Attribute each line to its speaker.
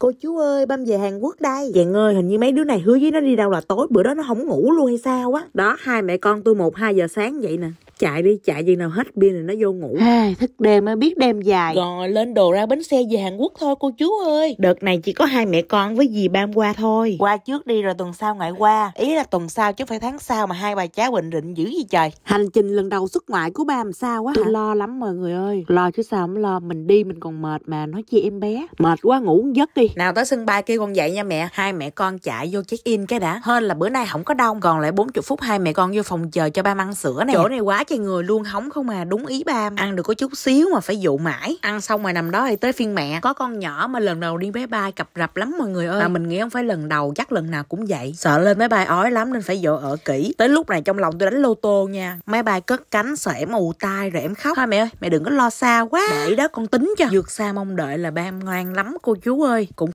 Speaker 1: cô chú ơi băm về hàn quốc đây dạng ơi hình như mấy đứa này hứa với nó đi đâu là tối bữa đó nó không ngủ luôn hay sao á đó hai mẹ con tôi một hai giờ sáng vậy nè chạy đi chạy gì nào hết pin rồi nó vô ngủ à, thức đêm mới biết đêm dài rồi lên đồ ra bến xe về hàn quốc thôi cô chú ơi đợt này chỉ có hai mẹ con với dì bam qua thôi qua trước đi rồi tuần sau ngoại qua ý là tuần sau chứ phải tháng sau mà hai bà cháu bệnh rịnh dữ gì trời hành trình lần đầu xuất ngoại của ba làm sao quá tôi hả? lo lắm mọi người ơi lo chứ sao không lo mình đi mình còn mệt mà nói chi em bé mệt quá ngủ giấc đi nào tới sân bay kêu con dậy nha mẹ hai mẹ con chạy vô check in cái đã hơn là bữa nay không có đông còn lại 40 phút hai mẹ con vô phòng chờ cho ba ăn sữa này chỗ này quá thì người luôn hóng không à đúng ý ba ăn được có chút xíu mà phải dụ mãi ăn xong mà nằm đó thì tới phiên mẹ có con nhỏ mà lần đầu đi máy bay cặp rập lắm mọi người ơi mà mình nghĩ không phải lần đầu chắc lần nào cũng vậy sợ lên máy bay ói lắm nên phải dỗ ở kỹ tới lúc này trong lòng tôi đánh lô tô nha máy bay cất cánh sợ em ù tai rồi em khóc thôi mẹ ơi mẹ đừng có lo xa quá để đó con tính cho vượt xa mong đợi là ba em ngoan lắm cô chú ơi cũng